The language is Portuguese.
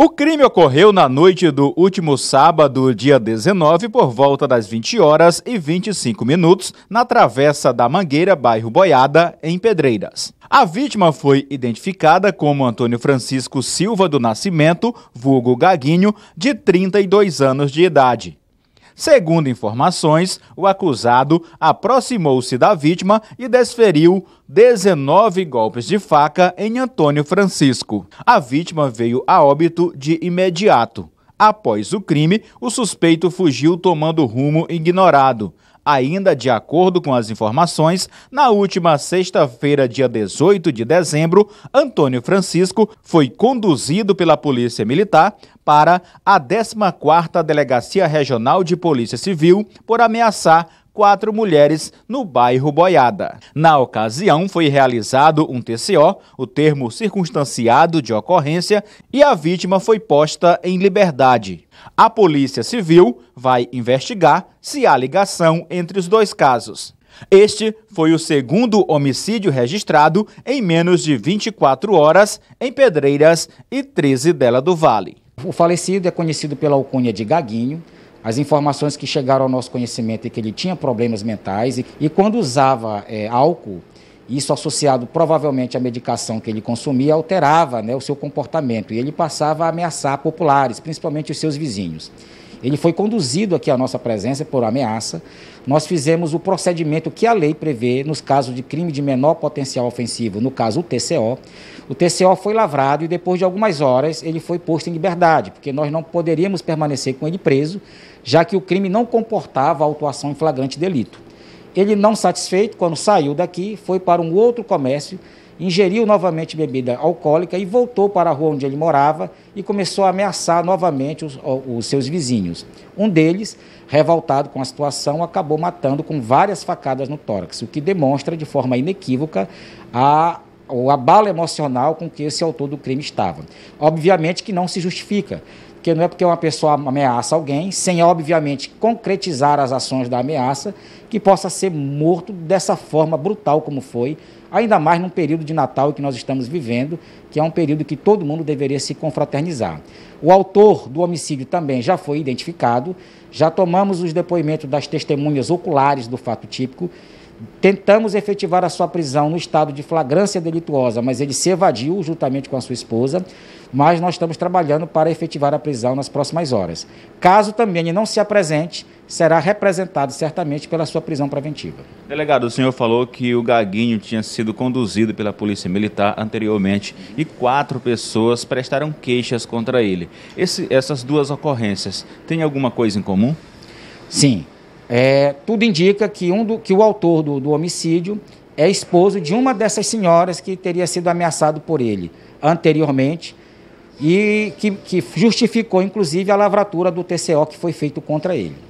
O crime ocorreu na noite do último sábado, dia 19, por volta das 20 horas e 25 minutos, na Travessa da Mangueira, bairro Boiada, em Pedreiras. A vítima foi identificada como Antônio Francisco Silva do Nascimento, vulgo Gaguinho, de 32 anos de idade. Segundo informações, o acusado aproximou-se da vítima e desferiu 19 golpes de faca em Antônio Francisco. A vítima veio a óbito de imediato. Após o crime, o suspeito fugiu tomando rumo ignorado. Ainda de acordo com as informações, na última sexta-feira, dia 18 de dezembro, Antônio Francisco foi conduzido pela Polícia Militar para a 14ª Delegacia Regional de Polícia Civil por ameaçar quatro mulheres no bairro Boiada. Na ocasião, foi realizado um TCO, o termo circunstanciado de ocorrência, e a vítima foi posta em liberdade. A Polícia Civil vai investigar se há ligação entre os dois casos. Este foi o segundo homicídio registrado em menos de 24 horas em Pedreiras e 13 dela do Vale. O falecido é conhecido pela alcunha de Gaguinho, as informações que chegaram ao nosso conhecimento é que ele tinha problemas mentais e, e quando usava é, álcool, isso associado provavelmente à medicação que ele consumia, alterava né, o seu comportamento e ele passava a ameaçar populares, principalmente os seus vizinhos. Ele foi conduzido aqui à nossa presença por ameaça. Nós fizemos o procedimento que a lei prevê nos casos de crime de menor potencial ofensivo, no caso o TCO. O TCO foi lavrado e depois de algumas horas ele foi posto em liberdade, porque nós não poderíamos permanecer com ele preso, já que o crime não comportava autuação em flagrante delito. Ele não satisfeito, quando saiu daqui, foi para um outro comércio ingeriu novamente bebida alcoólica e voltou para a rua onde ele morava e começou a ameaçar novamente os, os, seus vizinhos. Um deles, revoltado com a situação, acabou matando com várias facadas no tórax, o que demonstra de forma inequívoca a abalo emocional com que esse autor do crime estava. Obviamente que não se justifica, porque não é porque uma pessoa ameaça alguém, sem obviamente concretizar as ações da ameaça, que possa ser morto dessa forma brutal como foi, ainda mais num período de Natal que nós estamos vivendo, que é um período que todo mundo deveria se confraternizar. O autor do homicídio também já foi identificado, já tomamos os depoimentos das testemunhas oculares do fato típico Tentamos efetivar a sua prisão no estado de flagrância delituosa, mas ele se evadiu juntamente com a sua esposa. Mas nós estamos trabalhando para efetivar a prisão nas próximas horas. Caso também ele não se apresente, será representado certamente pela sua prisão preventiva. Delegado, o senhor falou que o Gaguinho tinha sido conduzido pela Polícia Militar anteriormente e quatro pessoas prestaram queixas contra ele. Esse, essas duas ocorrências têm alguma coisa em comum? Sim. É, tudo indica que, um do, que o autor do, do homicídio é esposo de uma dessas senhoras que teria sido ameaçado por ele anteriormente e que, que justificou, inclusive, a lavratura do TCO que foi feito contra ele.